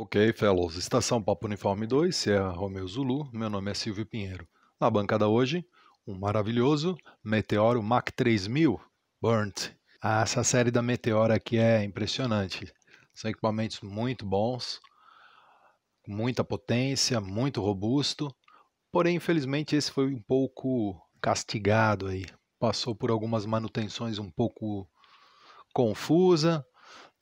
Ok, fellows. Estação Papo Uniforme 2, Sierra é Romeu Zulu. Meu nome é Silvio Pinheiro. Na bancada hoje, um maravilhoso Meteoro Mach 3000 Burnt. Ah, essa série da Meteoro aqui é impressionante. São equipamentos muito bons, muita potência, muito robusto. Porém, infelizmente, esse foi um pouco castigado aí. Passou por algumas manutenções um pouco confusa,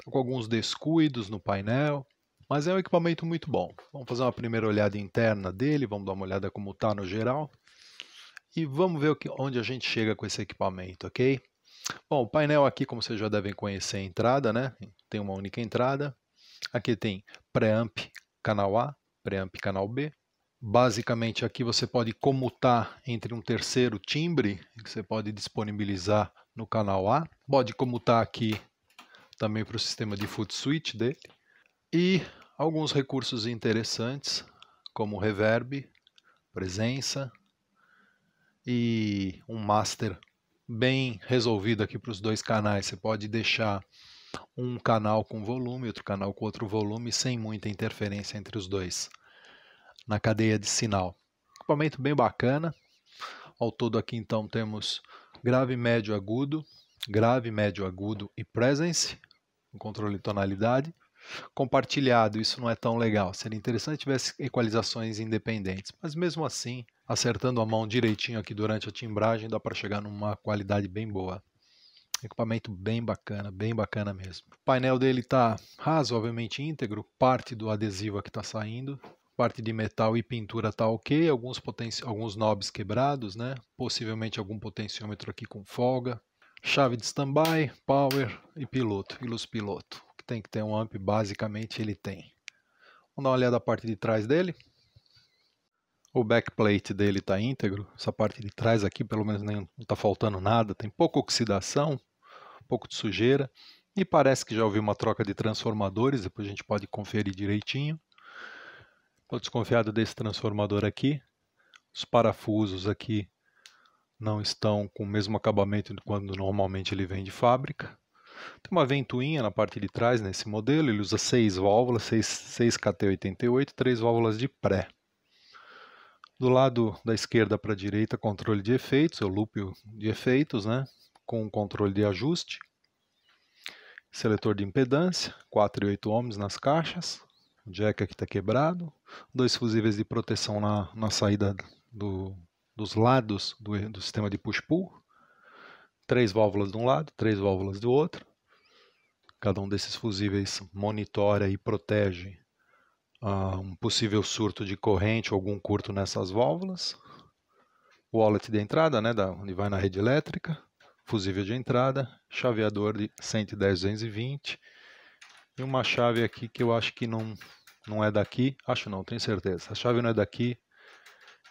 com alguns descuidos no painel mas é um equipamento muito bom. Vamos fazer uma primeira olhada interna dele, vamos dar uma olhada como está no geral. E vamos ver onde a gente chega com esse equipamento, ok? Bom, o painel aqui, como vocês já devem conhecer, é a entrada, né? Tem uma única entrada. Aqui tem preamp canal A, preamp canal B. Basicamente, aqui você pode comutar entre um terceiro timbre que você pode disponibilizar no canal A. Pode comutar aqui também para o sistema de foot switch dele. E alguns recursos interessantes, como reverb, presença e um master bem resolvido aqui para os dois canais. Você pode deixar um canal com volume, outro canal com outro volume, sem muita interferência entre os dois na cadeia de sinal. Equipamento bem bacana. Ao todo aqui então temos grave, médio, agudo, grave, médio, agudo e presence, um controle de tonalidade compartilhado, isso não é tão legal. Seria interessante se tivesse equalizações independentes, mas mesmo assim, acertando a mão direitinho aqui durante a timbragem, dá para chegar numa qualidade bem boa. Equipamento bem bacana, bem bacana mesmo. O painel dele está razoavelmente íntegro, parte do adesivo aqui está saindo, parte de metal e pintura está ok, alguns, alguns knobs quebrados, né? possivelmente algum potenciômetro aqui com folga, chave de standby, power e piloto, e luz piloto tem que ter um amp, basicamente ele tem. Vamos dar uma olhada a parte de trás dele. O backplate dele está íntegro, essa parte de trás aqui pelo menos nem, não está faltando nada, tem pouca oxidação, pouco de sujeira. E parece que já houve uma troca de transformadores, depois a gente pode conferir direitinho. Estou desconfiado desse transformador aqui. Os parafusos aqui não estão com o mesmo acabamento de quando normalmente ele vem de fábrica. Tem uma ventoinha na parte de trás nesse modelo, ele usa 6 válvulas, 6, KT88, 3 válvulas de pré. Do lado da esquerda para a direita, controle de efeitos, é o loop de efeitos, né? com o controle de ajuste, seletor de impedância, 4 e 8 ohms nas caixas, o jack aqui está quebrado, dois fusíveis de proteção na, na saída do, dos lados do, do sistema de push-pull, três válvulas de um lado, três válvulas do outro. Cada um desses fusíveis monitora e protege uh, um possível surto de corrente ou algum curto nessas válvulas. O wallet de entrada, né, da, onde vai na rede elétrica, fusível de entrada, chaveador de 110, 220 e uma chave aqui que eu acho que não, não é daqui, acho não, tenho certeza. A chave não é daqui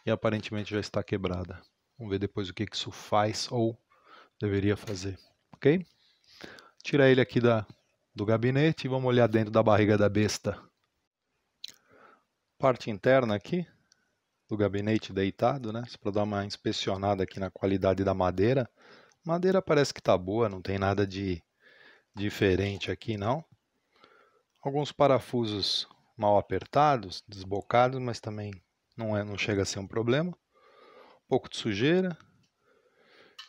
e aparentemente já está quebrada. Vamos ver depois o que, que isso faz ou deveria fazer, ok? Tirar ele aqui da, do gabinete e vamos olhar dentro da barriga da besta. Parte interna aqui do gabinete deitado, né? Para dar uma inspecionada aqui na qualidade da madeira. Madeira parece que está boa, não tem nada de diferente aqui não. Alguns parafusos mal apertados, desbocados, mas também não, é, não chega a ser um problema. Um pouco de sujeira,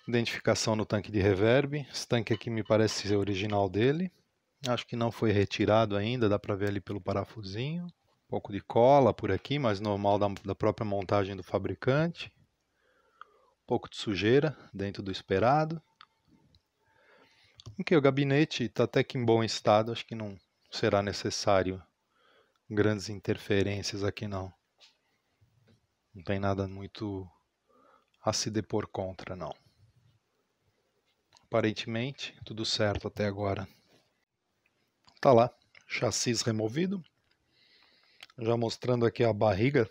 Identificação no tanque de reverb. Esse tanque aqui me parece ser original dele. Acho que não foi retirado ainda, dá para ver ali pelo parafusinho. Um pouco de cola por aqui, mas normal da, da própria montagem do fabricante. Um pouco de sujeira dentro do esperado. Ok, o gabinete está até que em bom estado, acho que não será necessário grandes interferências aqui não. Não tem nada muito a se depor contra não aparentemente tudo certo até agora. Tá lá, chassis removido. Já mostrando aqui a barriga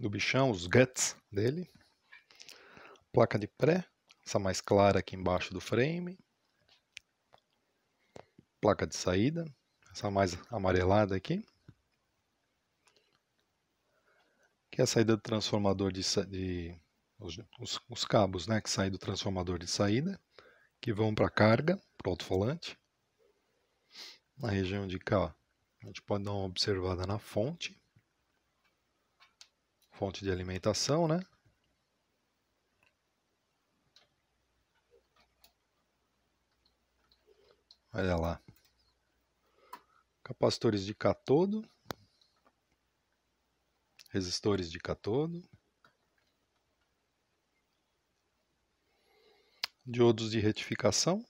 do bichão, os guts dele. Placa de pré, essa mais clara aqui embaixo do frame. Placa de saída, essa mais amarelada aqui. Que é a saída do transformador de, de os, os, os cabos né, que saem do transformador de saída, que vão para a carga, para o alto-falante. Na região de cá, a gente pode dar uma observada na fonte. Fonte de alimentação, né? Olha lá. Capacitores de catodo. Resistores de catodo. diodos de retificação.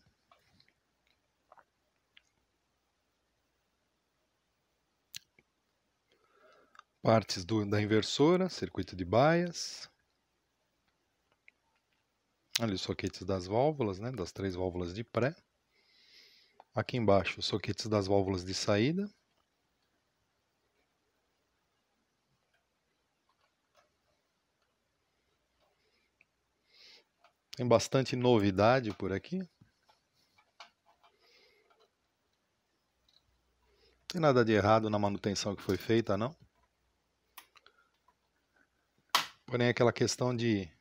Partes do, da inversora, circuito de Bias. Ali os soquetes das válvulas, né, das três válvulas de pré. Aqui embaixo, os soquetes das válvulas de saída. Tem bastante novidade por aqui. Não tem nada de errado na manutenção que foi feita, não. Porém, aquela questão de,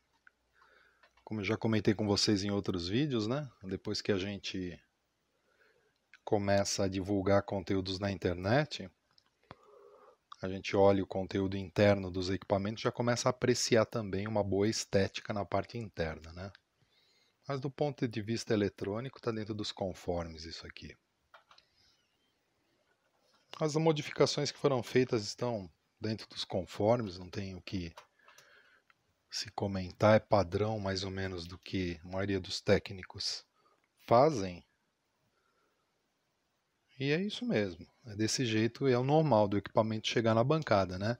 como eu já comentei com vocês em outros vídeos, né? Depois que a gente começa a divulgar conteúdos na internet, a gente olha o conteúdo interno dos equipamentos, já começa a apreciar também uma boa estética na parte interna, né? Mas do ponto de vista eletrônico, está dentro dos conformes isso aqui. As modificações que foram feitas estão dentro dos conformes, não tem o que se comentar, é padrão mais ou menos do que a maioria dos técnicos fazem. E é isso mesmo, é desse jeito, é o normal do equipamento chegar na bancada, né?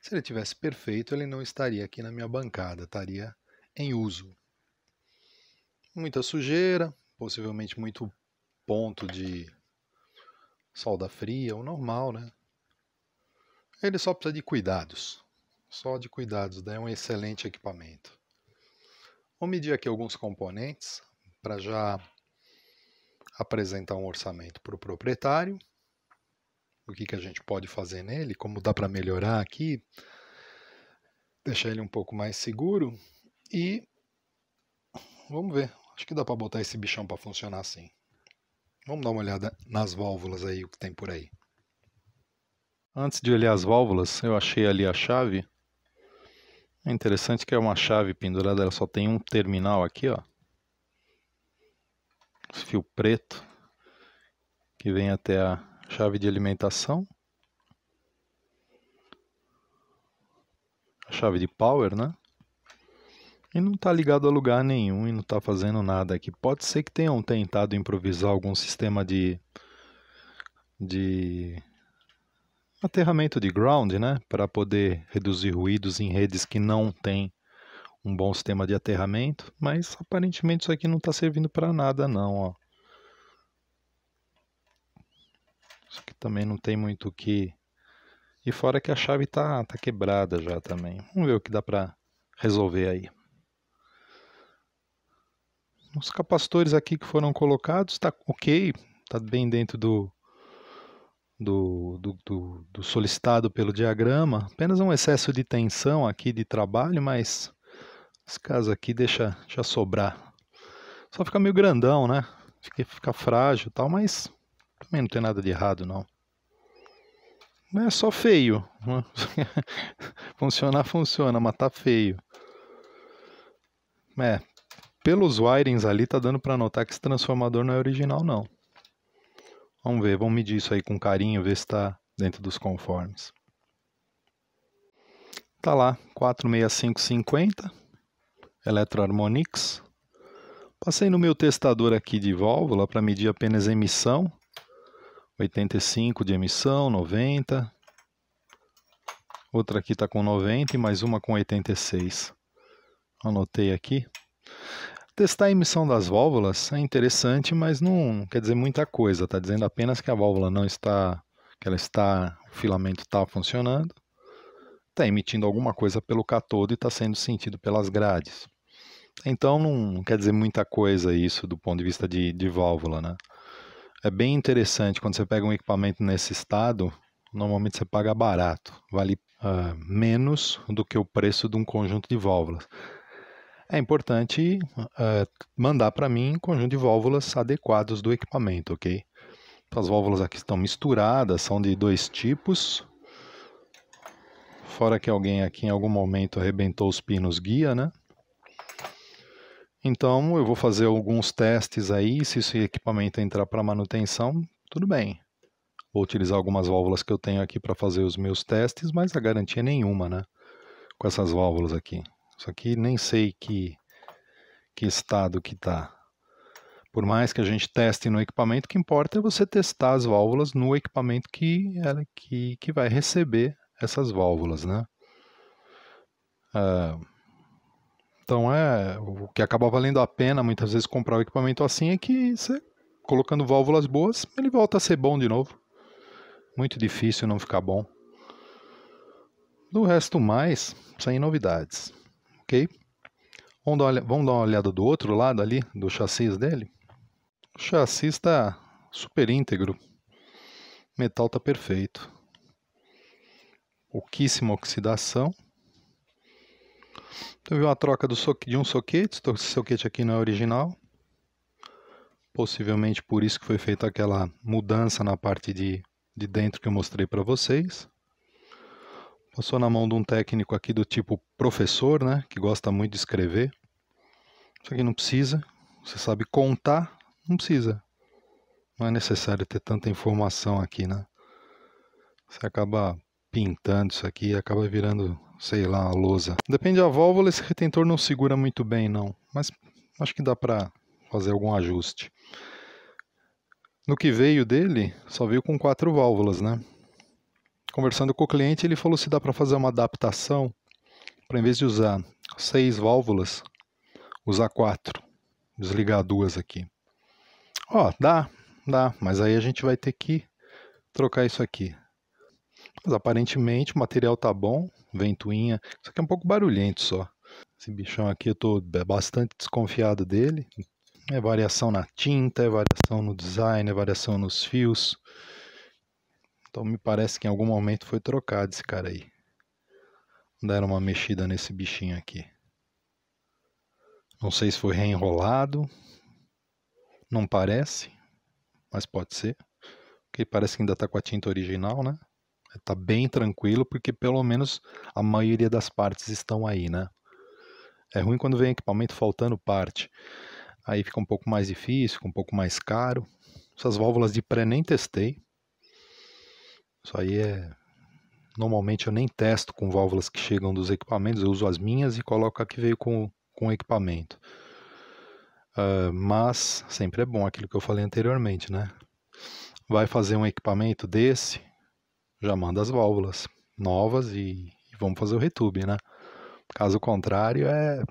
Se ele tivesse perfeito, ele não estaria aqui na minha bancada, estaria em uso muita sujeira, possivelmente muito ponto de solda fria, o normal, né? Ele só precisa de cuidados. Só de cuidados, daí né? é um excelente equipamento. Vou medir aqui alguns componentes para já apresentar um orçamento para o proprietário. O que, que a gente pode fazer nele, como dá para melhorar aqui, deixar ele um pouco mais seguro e vamos ver Acho que dá para botar esse bichão para funcionar assim. Vamos dar uma olhada nas válvulas aí, o que tem por aí. Antes de olhar as válvulas, eu achei ali a chave. É interessante que é uma chave pendurada, ela só tem um terminal aqui, ó. Esse fio preto que vem até a chave de alimentação. A chave de power, né? e não está ligado a lugar nenhum e não está fazendo nada aqui. Pode ser que tenham tentado improvisar algum sistema de de aterramento de ground, né, para poder reduzir ruídos em redes que não têm um bom sistema de aterramento, mas aparentemente isso aqui não está servindo para nada não, ó. Isso aqui também não tem muito o que... E fora que a chave tá, tá quebrada já também. Vamos ver o que dá para resolver aí os capacitores aqui que foram colocados está ok, está bem dentro do do, do, do, do, solicitado pelo diagrama. Apenas um excesso de tensão aqui de trabalho, mas esse caso aqui deixa, deixa sobrar. Só fica meio grandão, né? Fica, fica frágil e tal, mas também não tem nada de errado, não. É só feio. Né? Funcionar, funciona, mas tá feio. É, pelos wirings ali, tá dando para notar que esse transformador não é original, não. Vamos ver, vamos medir isso aí com carinho, ver se está dentro dos conformes. Tá lá, 46550, Electroharmonix. Passei no meu testador aqui de válvula para medir apenas emissão. 85 de emissão, 90. Outra aqui está com 90 e mais uma com 86. Anotei aqui. Testar a emissão das válvulas é interessante, mas não quer dizer muita coisa. Está dizendo apenas que a válvula não está, que ela está, o filamento está funcionando, está emitindo alguma coisa pelo catodo e está sendo sentido pelas grades. Então não quer dizer muita coisa isso do ponto de vista de, de válvula, né? É bem interessante quando você pega um equipamento nesse estado, normalmente você paga barato, vale uh, menos do que o preço de um conjunto de válvulas é importante uh, mandar para mim um conjunto de válvulas adequados do equipamento, ok? Então, as válvulas aqui estão misturadas, são de dois tipos. Fora que alguém aqui em algum momento arrebentou os pinos guia, né? Então eu vou fazer alguns testes aí, se esse equipamento entrar para manutenção, tudo bem. Vou utilizar algumas válvulas que eu tenho aqui para fazer os meus testes, mas a garantia é nenhuma, né? Com essas válvulas aqui. Isso aqui nem sei que, que estado que está. Por mais que a gente teste no equipamento, o que importa é você testar as válvulas no equipamento que, ela, que, que vai receber essas válvulas, né? Ah, então é o que acaba valendo a pena muitas vezes comprar o equipamento assim é que você colocando válvulas boas ele volta a ser bom de novo. Muito difícil não ficar bom. Do resto mais, sem novidades ok? Vamos dar, uma, vamos dar uma olhada do outro lado ali, do chassi dele. O chassi está super íntegro, o metal está perfeito. Pouquíssima oxidação. Teve uma troca do soque, de um soquete, esse soquete aqui não é original. Possivelmente por isso que foi feita aquela mudança na parte de, de dentro que eu mostrei para vocês. Passou na mão de um técnico aqui do tipo professor, né? Que gosta muito de escrever. Isso aqui não precisa. Você sabe contar, não precisa. Não é necessário ter tanta informação aqui, né? Você acaba pintando isso aqui e acaba virando, sei lá, a lousa. Depende da válvula, esse retentor não segura muito bem, não. Mas acho que dá para fazer algum ajuste. No que veio dele, só veio com quatro válvulas, né? conversando com o cliente, ele falou se dá para fazer uma adaptação para, em vez de usar seis válvulas, usar quatro. Desligar duas aqui. Ó, oh, dá, dá, mas aí a gente vai ter que trocar isso aqui. Mas aparentemente o material tá bom, ventoinha. Isso aqui é um pouco barulhento só. Esse bichão aqui eu tô bastante desconfiado dele. É variação na tinta, é variação no design, é variação nos fios. Então me parece que em algum momento foi trocado esse cara aí. Deram uma mexida nesse bichinho aqui. Não sei se foi reenrolado. Não parece, mas pode ser. Porque parece que ainda está com a tinta original, né? Está bem tranquilo, porque pelo menos a maioria das partes estão aí, né? É ruim quando vem equipamento faltando parte. Aí fica um pouco mais difícil, um pouco mais caro. Essas válvulas de pré nem testei. Isso aí é. Normalmente eu nem testo com válvulas que chegam dos equipamentos, eu uso as minhas e coloco a que veio com, com o equipamento. Uh, mas sempre é bom aquilo que eu falei anteriormente, né? Vai fazer um equipamento desse, já manda as válvulas novas e, e vamos fazer o retube, né? Caso contrário, é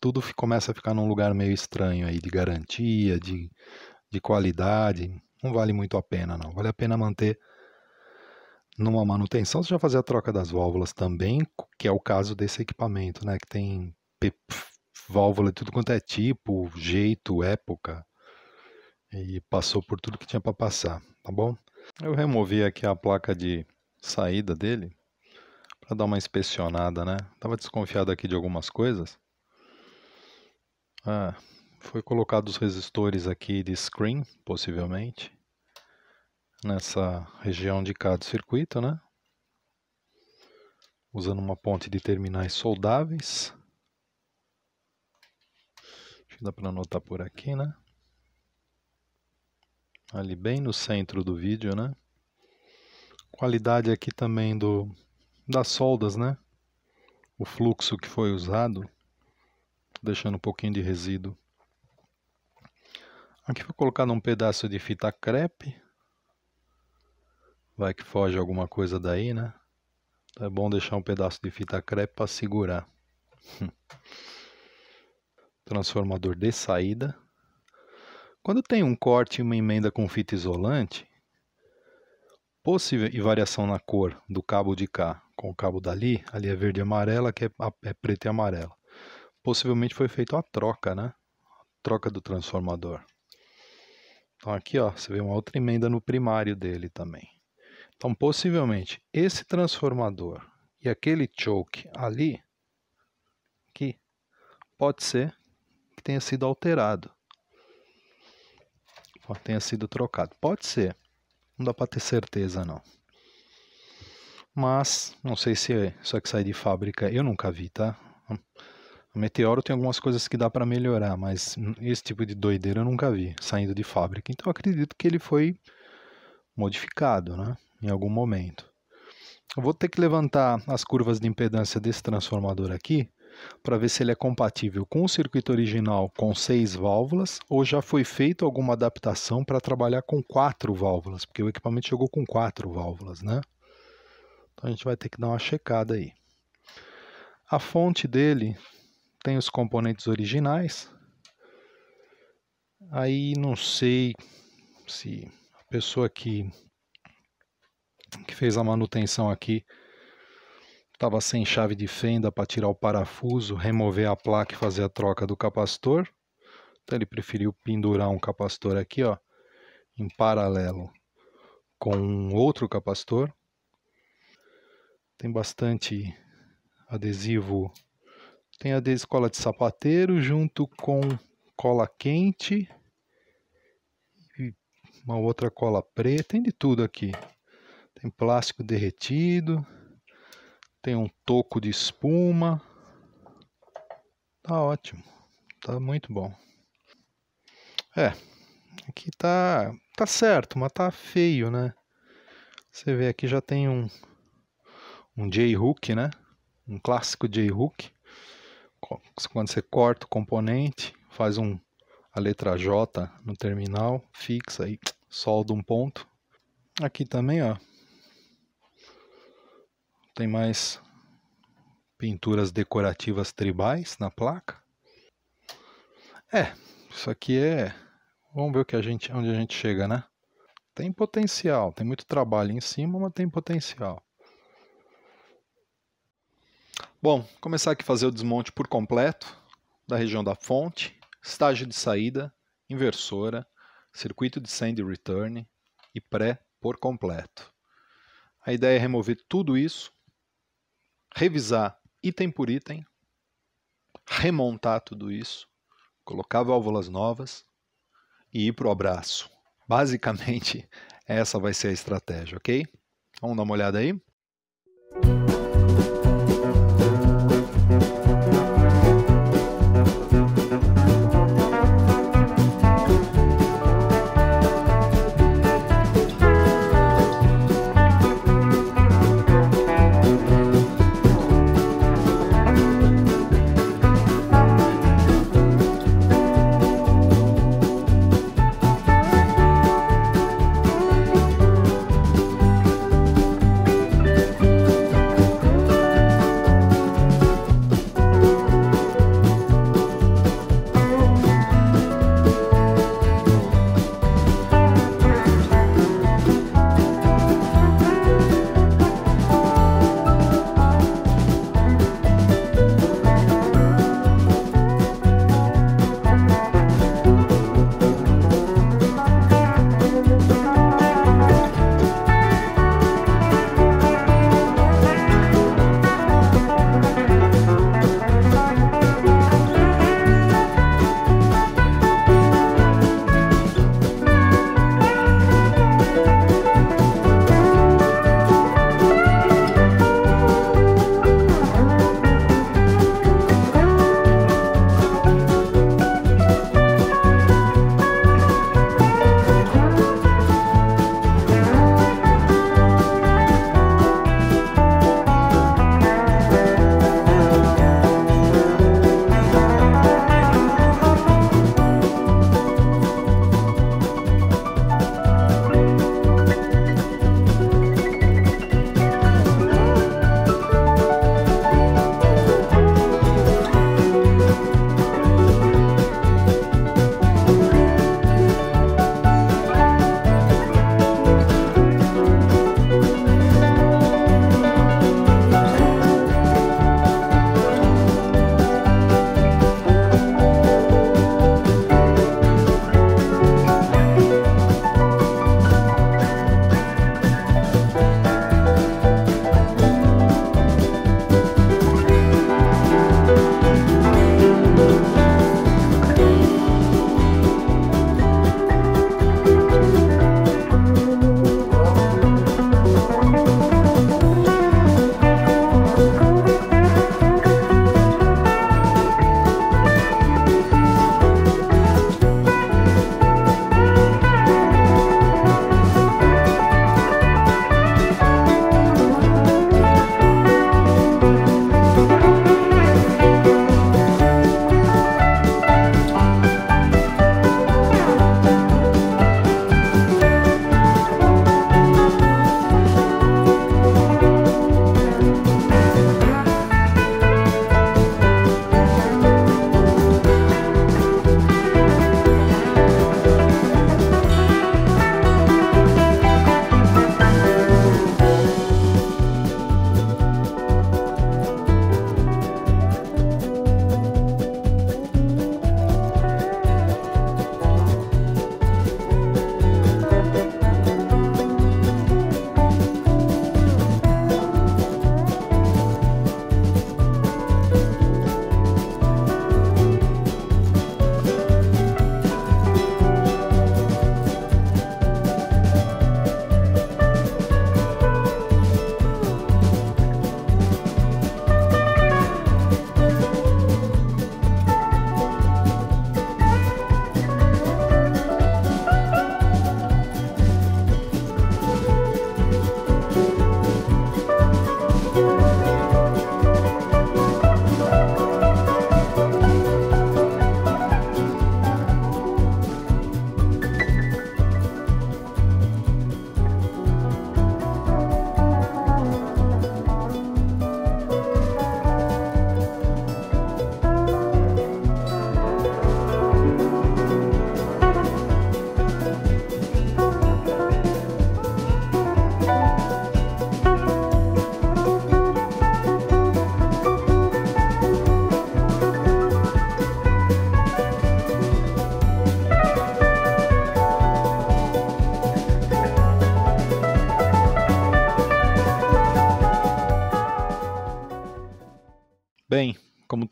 tudo começa a ficar num lugar meio estranho aí de garantia, de, de qualidade. Não vale muito a pena, não. Vale a pena manter numa manutenção você já fazia a troca das válvulas também, que é o caso desse equipamento, né? Que tem válvula de tudo quanto é tipo, jeito, época. E passou por tudo que tinha para passar, tá bom? Eu removi aqui a placa de saída dele para dar uma inspecionada, né? Tava desconfiado aqui de algumas coisas. Ah, foi colocado os resistores aqui de screen, possivelmente nessa região de cá do circuito, né? Usando uma ponte de terminais soldáveis. Acho que dá para anotar por aqui, né? Ali bem no centro do vídeo, né? Qualidade aqui também do das soldas, né? O fluxo que foi usado, deixando um pouquinho de resíduo. Aqui foi colocado um pedaço de fita crepe, Vai que foge alguma coisa daí, né? Então é bom deixar um pedaço de fita crepe para segurar. Transformador de saída. Quando tem um corte e uma emenda com fita isolante, possível e variação na cor do cabo de cá com o cabo dali, ali é verde e amarela, que é, é e amarela. Possivelmente foi feita a troca, né? troca do transformador. Então aqui, ó, você vê uma outra emenda no primário dele também. Então, possivelmente, esse transformador e aquele choke ali, aqui, pode ser que tenha sido alterado. Ou tenha sido trocado. Pode ser. Não dá para ter certeza, não. Mas, não sei se é aqui que sai de fábrica. Eu nunca vi, tá? A Meteoro tem algumas coisas que dá para melhorar, mas esse tipo de doideira eu nunca vi saindo de fábrica. Então, acredito que ele foi modificado, né? em algum momento. Eu vou ter que levantar as curvas de impedância desse transformador aqui para ver se ele é compatível com o circuito original com seis válvulas ou já foi feita alguma adaptação para trabalhar com quatro válvulas, porque o equipamento chegou com quatro válvulas, né? Então a gente vai ter que dar uma checada aí. A fonte dele tem os componentes originais. Aí não sei se a pessoa que que fez a manutenção aqui. Estava sem chave de fenda para tirar o parafuso, remover a placa e fazer a troca do capacitor. Então ele preferiu pendurar um capacitor aqui, ó, em paralelo com um outro capacitor. Tem bastante adesivo. Tem a de cola de sapateiro junto com cola quente e uma outra cola preta, tem de tudo aqui tem plástico derretido, tem um toco de espuma. Tá ótimo, tá muito bom. É, aqui tá, tá certo, mas tá feio, né? Você vê aqui já tem um, um J-hook, né? Um clássico J-hook. Quando você corta o componente, faz um, a letra J no terminal, fixa e solda um ponto. Aqui também, ó, tem mais pinturas decorativas tribais na placa. É, isso aqui é. Vamos ver o que a gente, onde a gente chega, né? Tem potencial, tem muito trabalho em cima, mas tem potencial. Bom, começar aqui a fazer o desmonte por completo da região da fonte, estágio de saída, inversora, circuito de send e return e pré por completo. A ideia é remover tudo isso revisar item por item, remontar tudo isso, colocar válvulas novas e ir para o abraço. Basicamente, essa vai ser a estratégia, ok? Vamos dar uma olhada aí?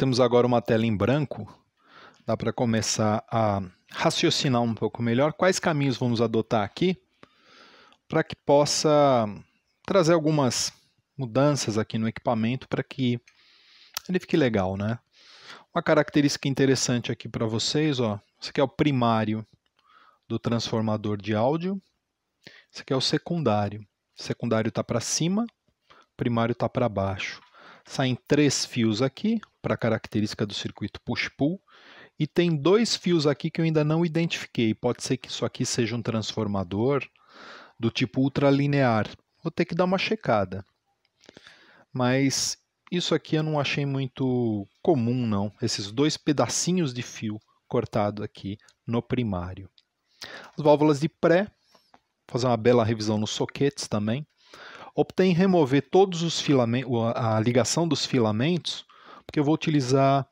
temos agora uma tela em branco, dá para começar a raciocinar um pouco melhor quais caminhos vamos adotar aqui para que possa trazer algumas mudanças aqui no equipamento para que ele fique legal, né? Uma característica interessante aqui para vocês, ó, esse aqui é o primário do transformador de áudio, esse aqui é o secundário. O secundário está para cima, primário está para baixo. Saem três fios aqui, para a característica do circuito push-pull. E tem dois fios aqui que eu ainda não identifiquei. Pode ser que isso aqui seja um transformador do tipo ultralinear. Vou ter que dar uma checada. Mas isso aqui eu não achei muito comum, não. Esses dois pedacinhos de fio cortado aqui no primário. As válvulas de pré, fazer uma bela revisão nos soquetes também. Optei em remover todos os filamentos, a ligação dos filamentos, porque eu vou utilizar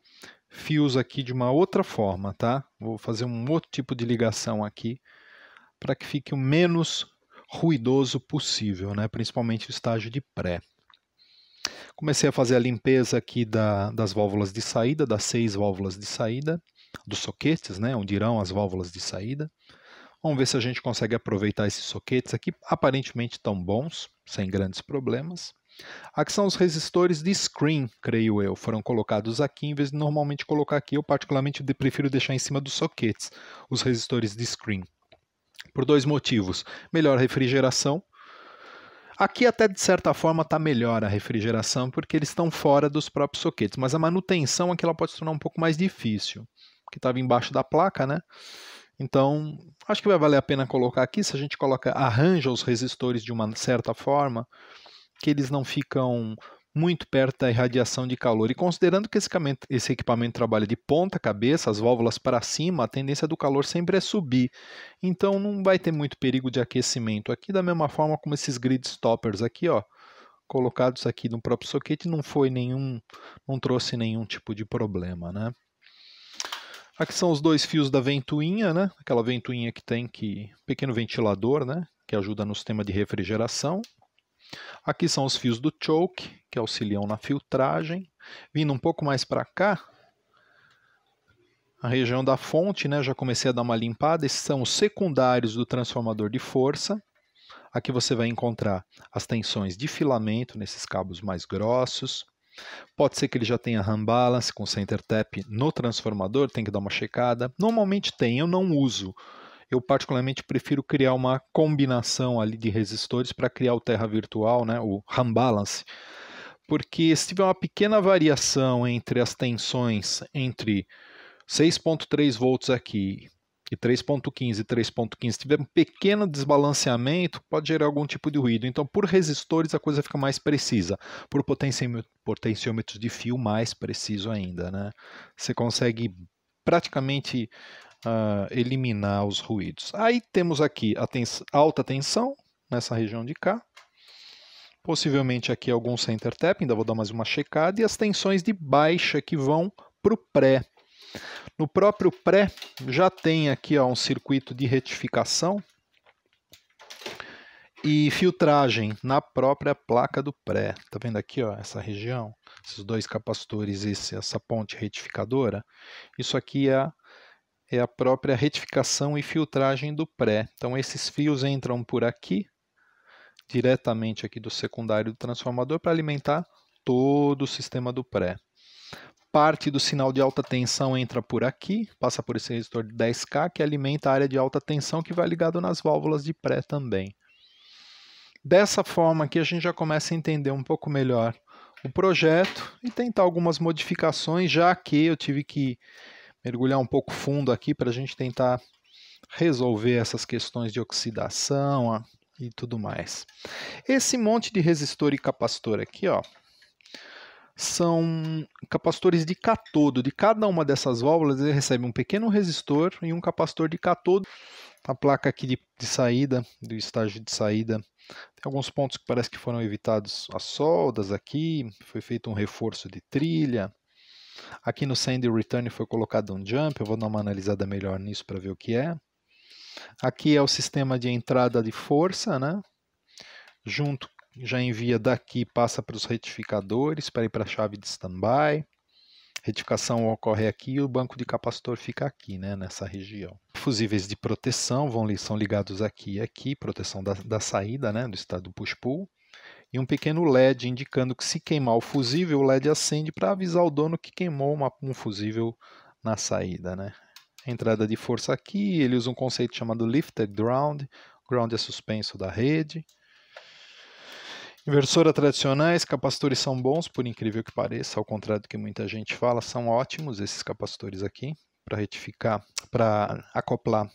fios aqui de uma outra forma, tá? Vou fazer um outro tipo de ligação aqui para que fique o menos ruidoso possível, né? principalmente o estágio de pré. Comecei a fazer a limpeza aqui da, das válvulas de saída, das seis válvulas de saída, dos soquetes, né? onde irão as válvulas de saída. Vamos ver se a gente consegue aproveitar esses soquetes aqui, aparentemente tão bons, sem grandes problemas. Aqui são os resistores de screen, creio eu, foram colocados aqui em vez de normalmente colocar aqui. Eu particularmente prefiro deixar em cima dos soquetes os resistores de screen. Por dois motivos: melhor refrigeração. Aqui até de certa forma está melhor a refrigeração porque eles estão fora dos próprios soquetes, mas a manutenção aqui ela pode se tornar um pouco mais difícil, que estava embaixo da placa, né? Então, acho que vai valer a pena colocar aqui. Se a gente coloca, arranja os resistores de uma certa forma, que eles não ficam muito perto da irradiação de calor. E considerando que esse equipamento, esse equipamento trabalha de ponta cabeça, as válvulas para cima, a tendência do calor sempre é subir. Então não vai ter muito perigo de aquecimento. Aqui da mesma forma como esses grid stoppers aqui, ó, colocados aqui no próprio soquete, não foi nenhum, não trouxe nenhum tipo de problema, né? Aqui são os dois fios da ventoinha, né? Aquela ventoinha que tem que pequeno ventilador, né? Que ajuda no sistema de refrigeração. Aqui são os fios do choke, que auxiliam na filtragem. Vindo um pouco mais para cá, a região da fonte, né, já comecei a dar uma limpada. Esses são os secundários do transformador de força. Aqui você vai encontrar as tensões de filamento nesses cabos mais grossos. Pode ser que ele já tenha RAM balance com center tap no transformador, tem que dar uma checada. Normalmente tem, eu não uso. Eu particularmente prefiro criar uma combinação ali de resistores para criar o terra virtual, né, o RAM balance. Porque se tiver uma pequena variação entre as tensões entre 6.3 volts aqui e 3.15 e 3.15 tiver um pequeno desbalanceamento, pode gerar algum tipo de ruído. Então, por resistores, a coisa fica mais precisa. Por potenciômetros de fio, mais preciso ainda. Né? Você consegue praticamente uh, eliminar os ruídos. Aí temos aqui a tens alta tensão nessa região de cá, possivelmente aqui algum center tap, ainda vou dar mais uma checada, e as tensões de baixa que vão para o pré. No próprio pré já tem aqui ó, um circuito de retificação e filtragem na própria placa do pré. Tá vendo aqui ó, essa região, esses dois capacitores, e essa ponte retificadora? Isso aqui é é a própria retificação e filtragem do pré. Então esses fios entram por aqui, diretamente aqui do secundário do transformador, para alimentar todo o sistema do pré. Parte do sinal de alta tensão entra por aqui, passa por esse resistor de 10K, que alimenta a área de alta tensão, que vai ligado nas válvulas de pré também. Dessa forma aqui a gente já começa a entender um pouco melhor o projeto e tentar algumas modificações, já que eu tive que mergulhar um pouco fundo aqui para a gente tentar resolver essas questões de oxidação e tudo mais. Esse monte de resistor e capacitor aqui, ó, são capacitores de catodo. De cada uma dessas válvulas, ele recebe um pequeno resistor e um capacitor de catodo. A placa aqui de, de saída, do estágio de saída, tem alguns pontos que parece que foram evitados as soldas aqui, foi feito um reforço de trilha, Aqui no send return foi colocado um jump, eu vou dar uma analisada melhor nisso para ver o que é. Aqui é o sistema de entrada de força, né? Junto já envia daqui, passa para os retificadores, para ir para a chave de standby. Retificação ocorre aqui e o banco de capacitor fica aqui, né, nessa região. Fusíveis de proteção vão, são ligados aqui e aqui, proteção da, da saída né, do estado push-pull e um pequeno LED indicando que se queimar o fusível, o LED acende para avisar o dono que queimou uma, um fusível na saída. Né? Entrada de força aqui, ele usa um conceito chamado lifted ground, ground é suspenso da rede. Inversora tradicionais, capacitores são bons, por incrível que pareça, ao contrário do que muita gente fala, são ótimos esses capacitores aqui para retificar, para acoplar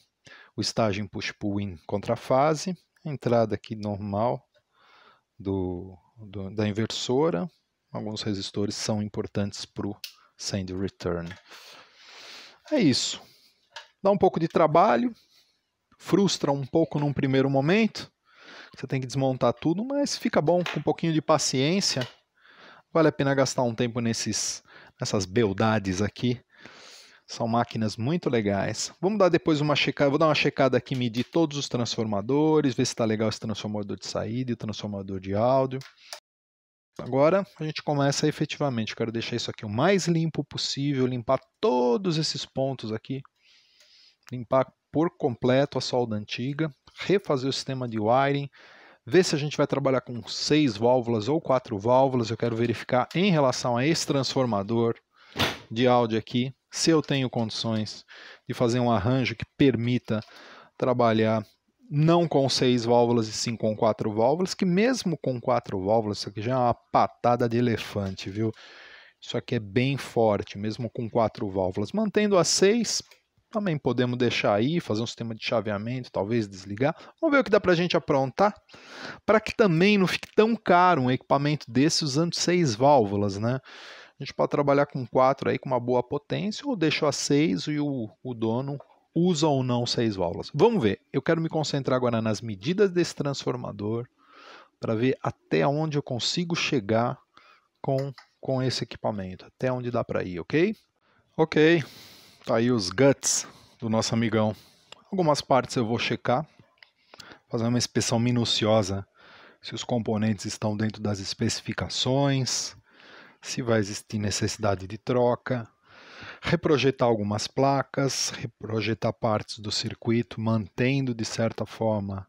o estágio em push-pull em contrafase, entrada aqui normal, do, do, da inversora. Alguns resistores são importantes para o send return. É isso. Dá um pouco de trabalho, frustra um pouco num primeiro momento. Você tem que desmontar tudo, mas fica bom com um pouquinho de paciência. Vale a pena gastar um tempo nesses, nessas beldades aqui são máquinas muito legais. Vamos dar depois uma checada, vou dar uma checada aqui, medir todos os transformadores, ver se está legal esse transformador de saída e o transformador de áudio. Agora a gente começa efetivamente, quero deixar isso aqui o mais limpo possível, limpar todos esses pontos aqui, limpar por completo a solda antiga, refazer o sistema de wiring, ver se a gente vai trabalhar com seis válvulas ou quatro válvulas. Eu quero verificar em relação a esse transformador de áudio aqui se eu tenho condições de fazer um arranjo que permita trabalhar não com seis válvulas e sim com quatro válvulas, que mesmo com quatro válvulas, isso aqui já é uma patada de elefante, viu? Isso aqui é bem forte, mesmo com quatro válvulas. Mantendo a seis, também podemos deixar aí, fazer um sistema de chaveamento, talvez desligar. Vamos ver o que dá para a gente aprontar, para que também não fique tão caro um equipamento desse usando seis válvulas, né? A gente pode trabalhar com 4 aí com uma boa potência ou deixo a 6 e o, o dono usa ou não seis válvulas. Vamos ver. Eu quero me concentrar agora nas medidas desse transformador para ver até onde eu consigo chegar com, com esse equipamento, até onde dá para ir, ok? Ok, tá aí os guts do nosso amigão. Algumas partes eu vou checar, fazer uma inspeção minuciosa se os componentes estão dentro das especificações, se vai existir necessidade de troca, reprojetar algumas placas, reprojetar partes do circuito, mantendo de certa forma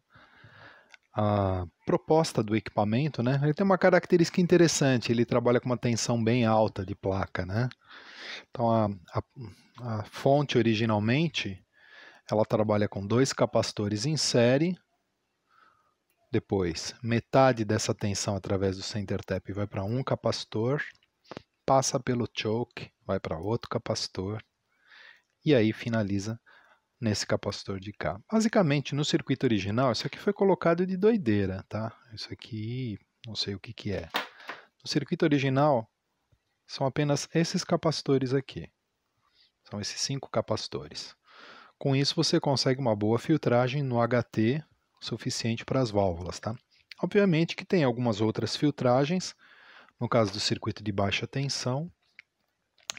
a proposta do equipamento, né? Ele tem uma característica interessante, ele trabalha com uma tensão bem alta de placa, né? Então a, a, a fonte originalmente ela trabalha com dois capacitores em série. Depois, metade dessa tensão através do center tap vai para um capacitor passa pelo choke, vai para outro capacitor e aí finaliza nesse capacitor de cá. Basicamente, no circuito original, isso aqui foi colocado de doideira, tá? Isso aqui, não sei o que que é. No circuito original, são apenas esses capacitores aqui. São esses cinco capacitores. Com isso, você consegue uma boa filtragem no HT suficiente para as válvulas, tá? Obviamente que tem algumas outras filtragens, no caso do circuito de baixa tensão,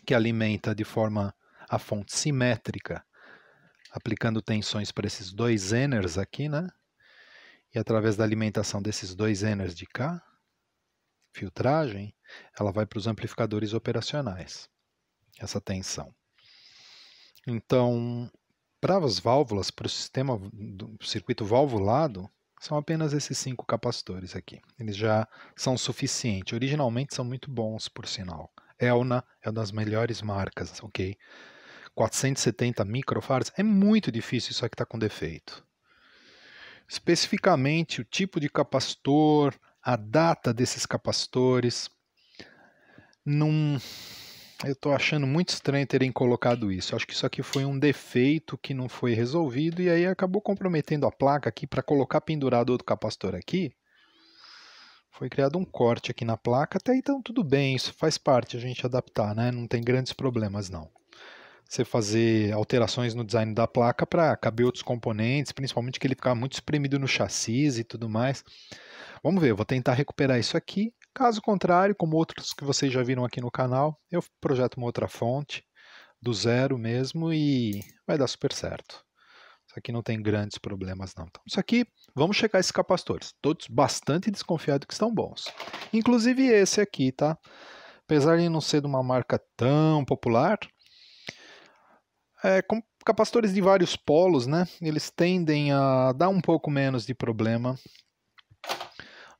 que alimenta de forma a fonte simétrica, aplicando tensões para esses dois zeners aqui, né? E através da alimentação desses dois zeners de cá, filtragem, ela vai para os amplificadores operacionais, essa tensão. Então, para as válvulas, para o sistema do circuito valvulado, são apenas esses cinco capacitores aqui. Eles já são suficientes. Originalmente são muito bons, por sinal. Elna é uma das melhores marcas, ok? 470 microfarads. É muito difícil isso aqui estar tá com defeito. Especificamente o tipo de capacitor, a data desses capacitores. Num, eu estou achando muito estranho terem colocado isso. Acho que isso aqui foi um defeito que não foi resolvido e aí acabou comprometendo a placa aqui para colocar pendurado outro capacitor aqui. Foi criado um corte aqui na placa, até então tudo bem, isso faz parte a gente adaptar, né? Não tem grandes problemas não. Você fazer alterações no design da placa para caber outros componentes, principalmente que ele ficar muito espremido no chassi e tudo mais. Vamos ver, eu vou tentar recuperar isso aqui Caso contrário, como outros que vocês já viram aqui no canal, eu projeto uma outra fonte, do zero mesmo, e vai dar super certo. Isso aqui não tem grandes problemas não. Então, isso aqui, vamos checar esses capacitores, todos bastante desconfiados que estão bons. Inclusive esse aqui, tá? Apesar de não ser de uma marca tão popular, é, com capacitores de vários polos, né? Eles tendem a dar um pouco menos de problema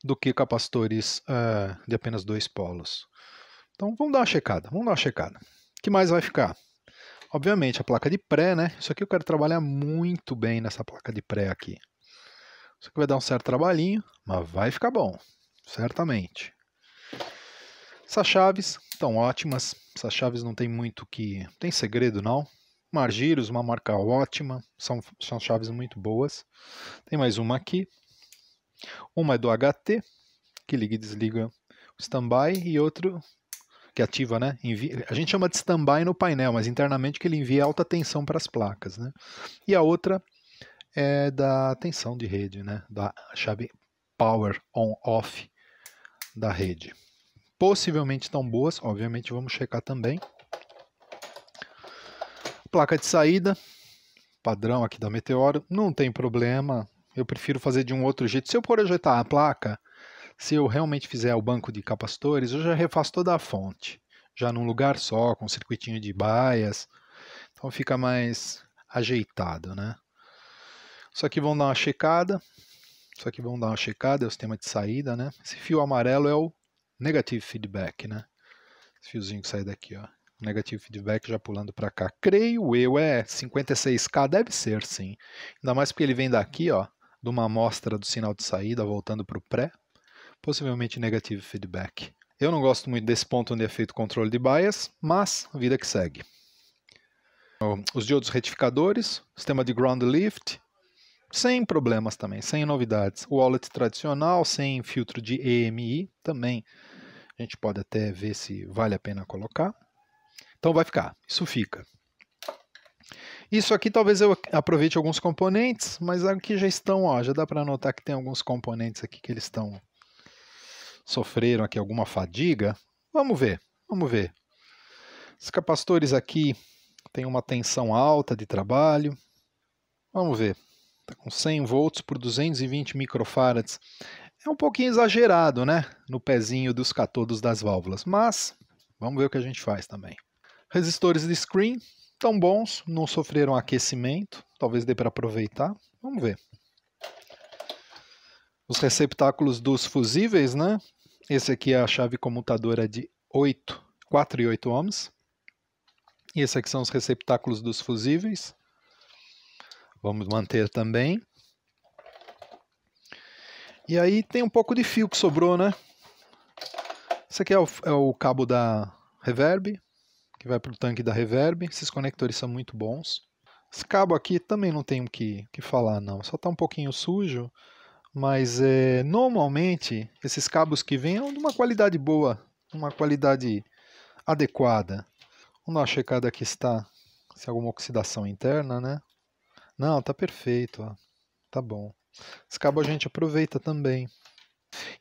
do que capacitores uh, eh, de apenas dois polos. Então vamos dar uma checada, vamos dar uma checada. O que mais vai ficar? Obviamente a placa de pré, né? Isso aqui eu quero trabalhar muito bem nessa placa de pré aqui. Isso aqui vai dar um certo trabalhinho, mas vai ficar bom, certamente. Essas chaves estão ótimas, essas chaves não tem muito que... Não tem segredo não. Margiros, uma marca ótima, são, são chaves muito boas. Tem mais uma aqui, uma é do HT, que liga e desliga o standby, e outro que ativa, né? Envia, a gente chama de standby no painel, mas internamente que ele envia alta tensão para as placas, né? E a outra é da tensão de rede, né? Da chave power on off da rede. Possivelmente estão boas, obviamente vamos checar também. Placa de saída, padrão aqui da Meteoro, não tem problema, eu prefiro fazer de um outro jeito. Se eu projetar a placa, se eu realmente fizer o banco de capacitores, eu já refaço toda a fonte, já num lugar só, com um circuitinho de baias. Então fica mais ajeitado, né? Só que vão dar uma checada. só que vão dar uma checada, é o sistema de saída, né? Esse fio amarelo é o negative feedback, né? Esse fiozinho que sai daqui, ó. Negative feedback já pulando para cá. Creio eu, é 56K, deve ser sim. Ainda mais porque ele vem daqui, ó de uma amostra do sinal de saída voltando para o pré, possivelmente negativo feedback. Eu não gosto muito desse ponto onde é feito controle de bias, mas vida que segue. Os diodos retificadores, sistema de ground lift, sem problemas também, sem novidades. O wallet tradicional, sem filtro de EMI, também. A gente pode até ver se vale a pena colocar. Então vai ficar, isso fica. Isso aqui talvez eu aproveite alguns componentes, mas aqui é já estão, ó, já dá para notar que tem alguns componentes aqui que eles estão sofreram aqui alguma fadiga. Vamos ver, vamos ver. Os capacitores aqui têm uma tensão alta de trabalho. Vamos ver. Está com 100 volts por 220 microfarads. É um pouquinho exagerado, né? No pezinho dos catodos das válvulas, mas vamos ver o que a gente faz também. Resistores de screen, tão bons, não sofreram aquecimento, talvez dê para aproveitar. Vamos ver. Os receptáculos dos fusíveis, né? Esse aqui é a chave comutadora de 8, 4 e 8 ohms. E esse aqui são os receptáculos dos fusíveis. Vamos manter também. E aí tem um pouco de fio que sobrou, né? Esse aqui é o, é o cabo da reverb, que vai para o tanque da reverb. Esses conectores são muito bons. Esse cabo aqui também não tenho o que, que falar, não. Só está um pouquinho sujo, mas é, normalmente esses cabos que vêm são é de uma qualidade boa, uma qualidade adequada. Vamos dar uma checada aqui está se tá, é alguma oxidação interna, né? Não, tá perfeito, ó. tá bom. Esse cabo a gente aproveita também.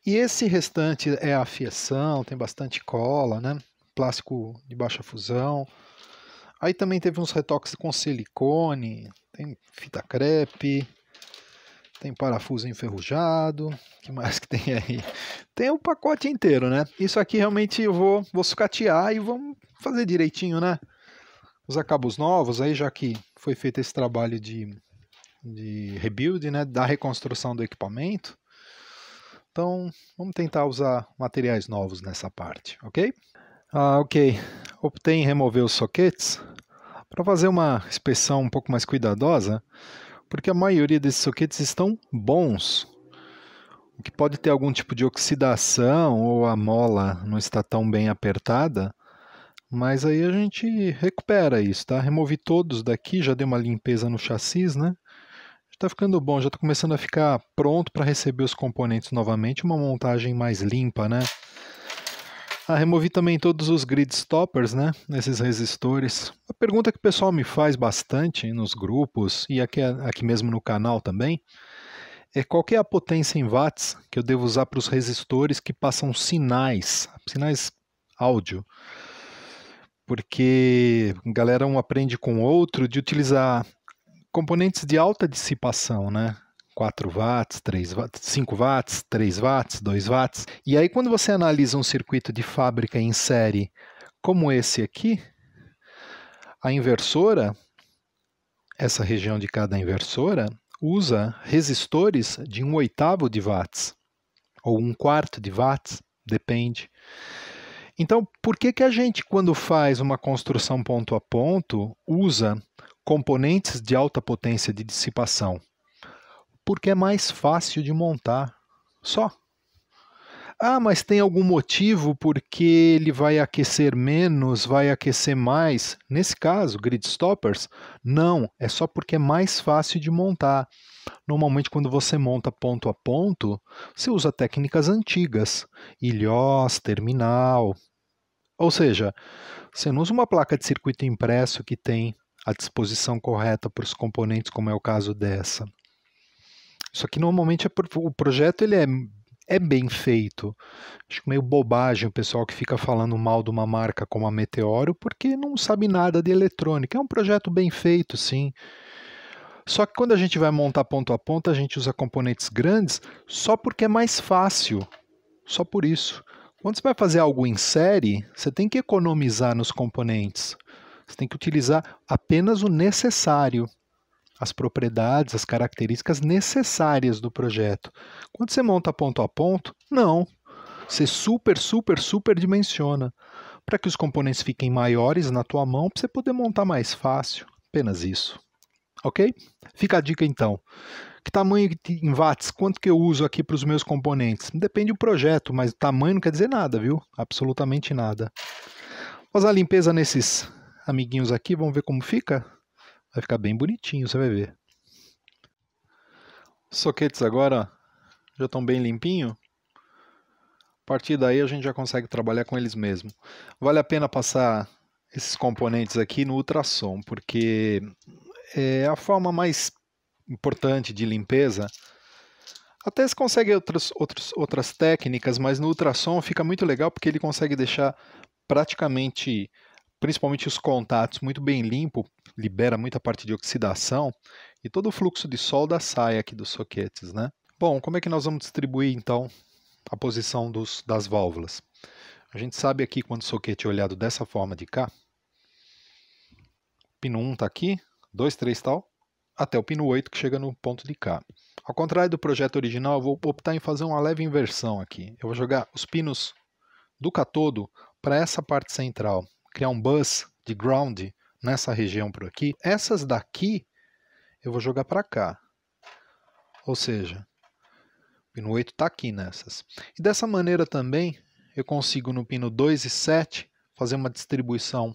E esse restante é a fiação, tem bastante cola, né? plástico de baixa fusão. Aí também teve uns retoques com silicone, tem fita crepe, tem parafuso enferrujado, que mais que tem aí? Tem o um pacote inteiro, né? Isso aqui realmente eu vou, vou sucatear e vamos fazer direitinho, né? Os acabos novos, aí já que foi feito esse trabalho de, de rebuild, né? Da reconstrução do equipamento. Então, vamos tentar usar materiais novos nessa parte, ok? Ah, ok. Optei em remover os soquetes para fazer uma inspeção um pouco mais cuidadosa, porque a maioria desses soquetes estão bons, o que pode ter algum tipo de oxidação ou a mola não está tão bem apertada, mas aí a gente recupera isso, tá? Removi todos daqui, já dei uma limpeza no chassis, né? Está ficando bom, já está começando a ficar pronto para receber os componentes novamente, uma montagem mais limpa, né? Ah, removi também todos os grid stoppers, né? Esses resistores. A pergunta que o pessoal me faz bastante nos grupos e aqui, aqui mesmo no canal também é qual é a potência em watts que eu devo usar para os resistores que passam sinais, sinais áudio. Porque a galera um aprende com o outro de utilizar componentes de alta dissipação, né? 4 watts, 3 watts, 5 watts, 3 watts, 2 watts. E aí quando você analisa um circuito de fábrica em série como esse aqui, a inversora, essa região de cada inversora, usa resistores de um oitavo de watts ou um quarto de watts, depende. Então, por que, que a gente, quando faz uma construção ponto a ponto, usa componentes de alta potência de dissipação? porque é mais fácil de montar. Só. Ah, mas tem algum motivo porque ele vai aquecer menos, vai aquecer mais? Nesse caso, grid stoppers, não, é só porque é mais fácil de montar. Normalmente, quando você monta ponto a ponto, você usa técnicas antigas, ilhós, terminal. Ou seja, você não usa uma placa de circuito impresso que tem a disposição correta para os componentes, como é o caso dessa. Só que normalmente é o projeto ele é, é bem feito. Acho meio bobagem o pessoal que fica falando mal de uma marca como a Meteoro porque não sabe nada de eletrônica. É um projeto bem feito, sim. Só que quando a gente vai montar ponto a ponto, a gente usa componentes grandes só porque é mais fácil. Só por isso. Quando você vai fazer algo em série, você tem que economizar nos componentes. Você tem que utilizar apenas o necessário as propriedades, as características necessárias do projeto. Quando você monta ponto a ponto, não. Você super, super, super dimensiona para que os componentes fiquem maiores na tua mão para você poder montar mais fácil. Apenas isso. Ok? Fica a dica então. Que tamanho em watts, quanto que eu uso aqui para os meus componentes? Depende do projeto, mas tamanho não quer dizer nada, viu? Absolutamente nada. Vamos a limpeza nesses amiguinhos aqui, vamos ver como fica? Vai ficar bem bonitinho, você vai ver. Os soquetes agora já estão bem limpinho. A partir daí a gente já consegue trabalhar com eles mesmo. Vale a pena passar esses componentes aqui no ultrassom, porque é a forma mais importante de limpeza. Até se consegue outras, outras, outras técnicas, mas no ultrassom fica muito legal porque ele consegue deixar praticamente principalmente os contatos, muito bem limpo, libera muita parte de oxidação e todo o fluxo de solda sai aqui dos soquetes, né? Bom, como é que nós vamos distribuir então a posição dos, das válvulas? A gente sabe aqui quando o soquete é olhado dessa forma de cá, pino 1 está aqui, 2, 3 tal, até o pino 8 que chega no ponto de cá. Ao contrário do projeto original, eu vou optar em fazer uma leve inversão aqui. Eu vou jogar os pinos do catodo para essa parte central, criar um bus de ground nessa região por aqui, essas daqui eu vou jogar para cá. Ou seja, o pino 8 está aqui nessas. E dessa maneira também eu consigo no pino 2 e 7 fazer uma distribuição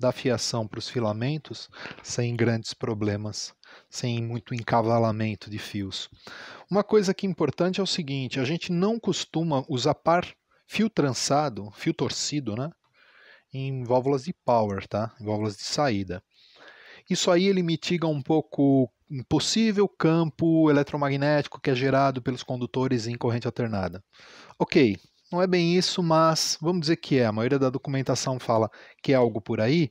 da fiação para os filamentos sem grandes problemas, sem muito encavalamento de fios. Uma coisa que é importante é o seguinte, a gente não costuma usar par fio trançado, fio torcido, né? em válvulas de power, tá? Em válvulas de saída. Isso aí ele mitiga um pouco o possível campo eletromagnético que é gerado pelos condutores em corrente alternada. Ok, não é bem isso, mas vamos dizer que é. A maioria da documentação fala que é algo por aí,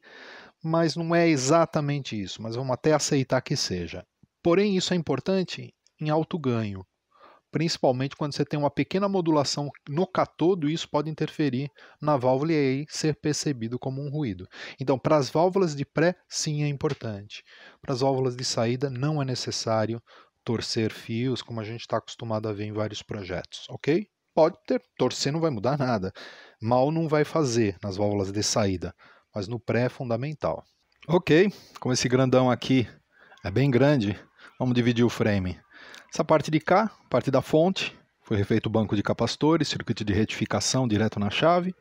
mas não é exatamente isso. Mas vamos até aceitar que seja. Porém, isso é importante em alto ganho principalmente quando você tem uma pequena modulação no catodo, isso pode interferir na válvula e aí ser percebido como um ruído. Então, para as válvulas de pré, sim, é importante. Para as válvulas de saída, não é necessário torcer fios, como a gente está acostumado a ver em vários projetos, ok? Pode ter, torcer não vai mudar nada. Mal não vai fazer nas válvulas de saída, mas no pré é fundamental. Ok, como esse grandão aqui é bem grande, vamos dividir o frame. Essa parte de cá, parte da fonte, foi refeito o banco de capacitores, circuito de retificação direto na chave.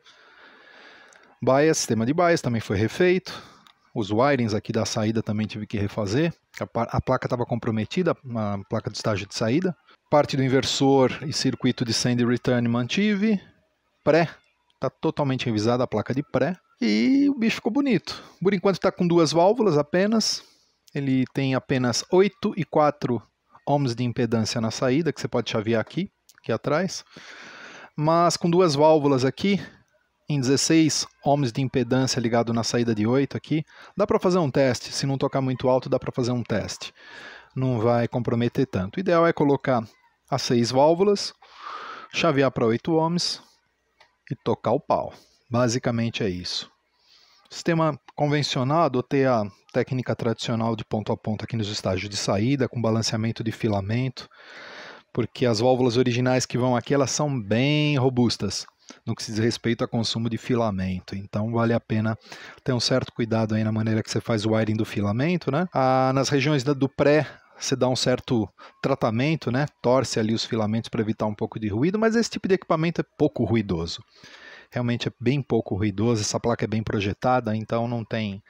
Bias, sistema de bias também foi refeito. Os wirings aqui da saída também tive que refazer. A, a placa estava comprometida, a placa do estágio de saída. Parte do inversor e circuito de send e return mantive. Pré, está totalmente revisada a placa de pré. E o bicho ficou bonito. Por enquanto está com duas válvulas apenas. Ele tem apenas 8 e 4 ohms de impedância na saída, que você pode chavear aqui, aqui atrás. Mas com duas válvulas aqui, em 16 ohms de impedância ligado na saída de 8 aqui, dá para fazer um teste. Se não tocar muito alto, dá para fazer um teste. Não vai comprometer tanto. O ideal é colocar as seis válvulas, chavear para 8 ohms e tocar o pau. Basicamente é isso sistema convencional, adotei a técnica tradicional de ponto a ponto aqui nos estágios de saída, com balanceamento de filamento, porque as válvulas originais que vão aqui, elas são bem robustas no que se diz respeito a consumo de filamento. Então vale a pena ter um certo cuidado aí na maneira que você faz o wiring do filamento, né? Ah, nas regiões do pré você dá um certo tratamento, né? Torce ali os filamentos para evitar um pouco de ruído, mas esse tipo de equipamento é pouco ruidoso realmente é bem pouco ruidoso, essa placa é bem projetada, então não tem,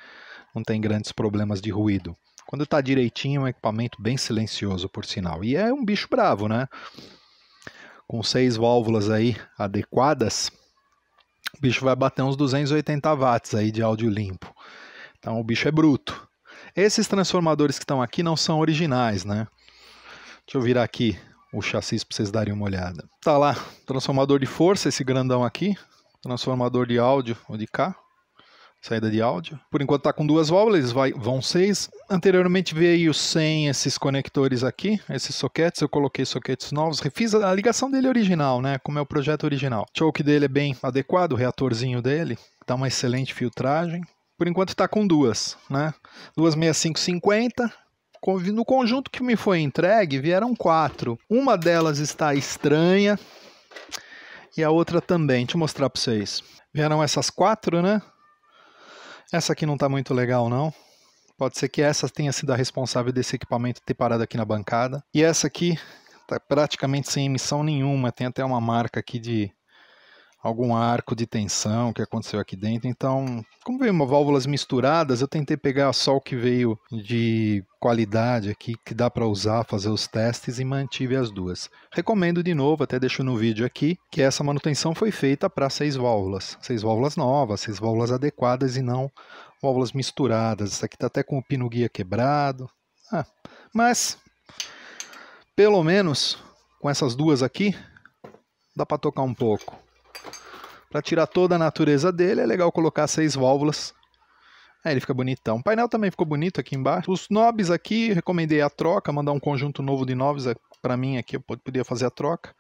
não tem grandes problemas de ruído. Quando está direitinho, é um equipamento bem silencioso, por sinal. E é um bicho bravo, né? Com seis válvulas aí adequadas, o bicho vai bater uns 280 watts aí de áudio limpo. Então o bicho é bruto. Esses transformadores que estão aqui não são originais, né? Deixa eu virar aqui o chassi para vocês darem uma olhada. Tá lá, transformador de força, esse grandão aqui, transformador de áudio, ou de K, saída de áudio. Por enquanto está com duas válvulas, vai, vão seis. Anteriormente veio sem esses conectores aqui, esses soquetes, eu coloquei soquetes novos, refiz a, a ligação dele original, né, como é o projeto original. O choke dele é bem adequado, o reatorzinho dele, dá tá uma excelente filtragem. Por enquanto está com duas, né, duas 6550, no conjunto que me foi entregue, vieram quatro. Uma delas está estranha, e a outra também. Deixa eu mostrar para vocês. Vieram essas quatro, né? Essa aqui não está muito legal, não. Pode ser que essa tenha sido a responsável desse equipamento ter parado aqui na bancada. E essa aqui está praticamente sem emissão nenhuma. Tem até uma marca aqui de algum arco de tensão que aconteceu aqui dentro. Então, como veio uma válvulas misturadas, eu tentei pegar só o que veio de qualidade aqui que dá para usar, fazer os testes e mantive as duas. Recomendo de novo, até deixo no vídeo aqui, que essa manutenção foi feita para seis válvulas, seis válvulas novas, seis válvulas adequadas e não válvulas misturadas. Essa aqui está até com o pino guia quebrado. Ah, mas pelo menos com essas duas aqui dá para tocar um pouco. Para tirar toda a natureza dele, é legal colocar seis válvulas. Aí é, ele fica bonitão. O painel também ficou bonito aqui embaixo. Os knobs aqui, recomendei a troca, mandar um conjunto novo de knobs é, para mim aqui, eu podia fazer a troca.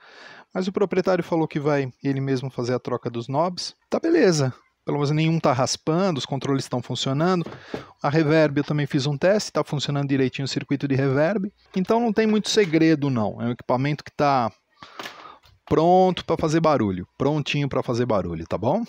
Mas o proprietário falou que vai ele mesmo fazer a troca dos knobs. Tá beleza. Pelo menos nenhum tá raspando, os controles estão funcionando. A reverb eu também fiz um teste, está funcionando direitinho o circuito de reverb. Então não tem muito segredo não. É um equipamento que está pronto para fazer barulho, prontinho para fazer barulho, tá bom?